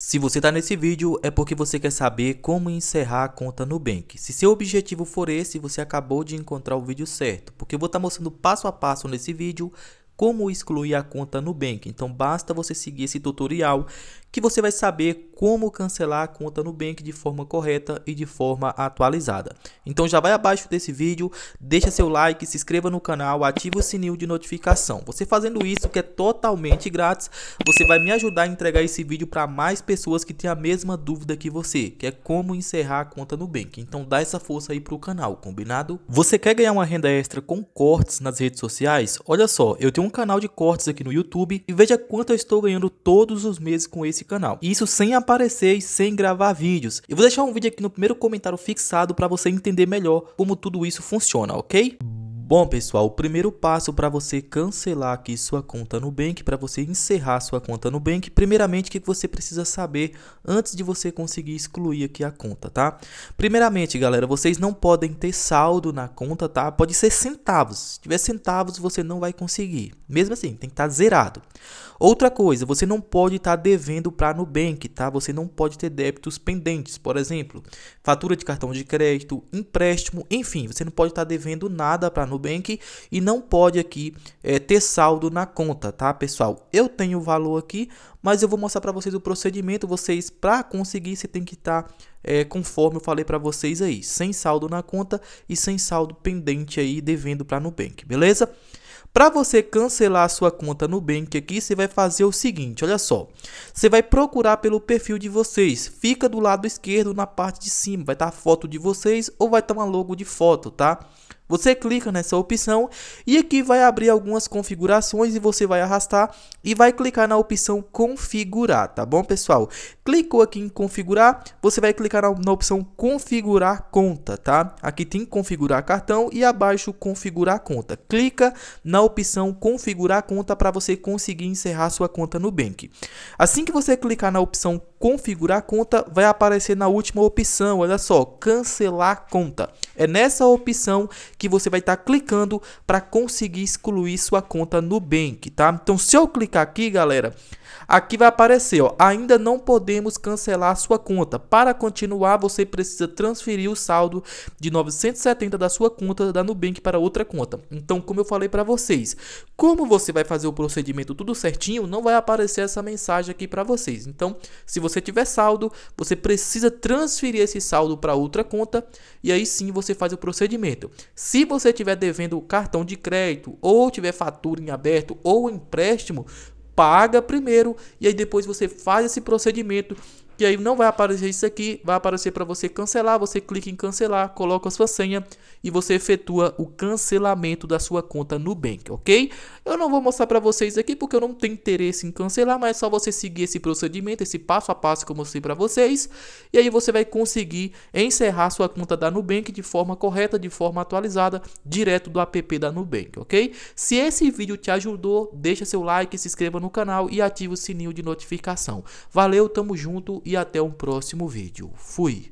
Se você está nesse vídeo, é porque você quer saber como encerrar a conta Nubank. Se seu objetivo for esse, você acabou de encontrar o vídeo certo, porque eu vou estar tá mostrando passo a passo nesse vídeo como excluir a conta Nubank. Então basta você seguir esse tutorial que você vai saber como cancelar a conta Nubank de forma correta e de forma atualizada. Então já vai abaixo desse vídeo, deixa seu like, se inscreva no canal, ativa o sininho de notificação. Você fazendo isso, que é totalmente grátis, você vai me ajudar a entregar esse vídeo para mais pessoas que têm a mesma dúvida que você, que é como encerrar a conta Nubank. Então dá essa força aí para o canal, combinado? Você quer ganhar uma renda extra com cortes nas redes sociais? Olha só, eu tenho um um canal de cortes aqui no YouTube e veja quanto eu estou ganhando todos os meses com esse canal. Isso sem aparecer e sem gravar vídeos. Eu vou deixar um vídeo aqui no primeiro comentário fixado para você entender melhor como tudo isso funciona, ok? Bom, pessoal, o primeiro passo para você cancelar aqui sua conta no Bank, para você encerrar sua conta no Bank, primeiramente o que você precisa saber antes de você conseguir excluir aqui a conta, tá? Primeiramente, galera, vocês não podem ter saldo na conta, tá? Pode ser centavos. Se tiver centavos, você não vai conseguir. Mesmo assim, tem que estar tá zerado. Outra coisa, você não pode estar tá devendo para Nubank, tá? Você não pode ter débitos pendentes, por exemplo, fatura de cartão de crédito, empréstimo, enfim, você não pode estar tá devendo nada para Nubank e não pode aqui é, ter saldo na conta, tá pessoal? Eu tenho o valor aqui, mas eu vou mostrar para vocês o procedimento. Vocês, para conseguir, você tem que estar tá, é, conforme eu falei para vocês aí, sem saldo na conta e sem saldo pendente aí, devendo para Nubank, beleza? Para você cancelar a sua conta no Nubank aqui, você vai fazer o seguinte, olha só. Você vai procurar pelo perfil de vocês. Fica do lado esquerdo na parte de cima, vai estar tá a foto de vocês ou vai estar tá uma logo de foto, tá? Você clica nessa opção e aqui vai abrir algumas configurações e você vai arrastar e vai clicar na opção configurar, tá bom pessoal? Clicou aqui em configurar, você vai clicar na, na opção configurar conta, tá? Aqui tem configurar cartão e abaixo configurar conta. Clica na opção configurar conta para você conseguir encerrar sua conta no bank. Assim que você clicar na opção configurar conta, vai aparecer na última opção, olha só, cancelar conta. É nessa opção que você vai estar tá clicando para conseguir excluir sua conta Nubank, tá? Então, se eu clicar aqui, galera, Aqui vai aparecer, ó, ainda não podemos cancelar sua conta. Para continuar, você precisa transferir o saldo de 970 da sua conta da Nubank para outra conta. Então, como eu falei para vocês, como você vai fazer o procedimento tudo certinho, não vai aparecer essa mensagem aqui para vocês. Então, se você tiver saldo, você precisa transferir esse saldo para outra conta e aí sim você faz o procedimento. Se você tiver devendo cartão de crédito ou tiver fatura em aberto ou empréstimo, paga primeiro e aí depois você faz esse procedimento que aí não vai aparecer isso aqui, vai aparecer para você cancelar, você clica em cancelar, coloca a sua senha e você efetua o cancelamento da sua conta Nubank, ok? Eu não vou mostrar para vocês aqui porque eu não tenho interesse em cancelar, mas é só você seguir esse procedimento, esse passo a passo que eu mostrei para vocês, e aí você vai conseguir encerrar sua conta da Nubank de forma correta, de forma atualizada, direto do app da Nubank, ok? Se esse vídeo te ajudou, deixa seu like, se inscreva no canal e ative o sininho de notificação. Valeu, tamo junto e até um próximo vídeo. Fui!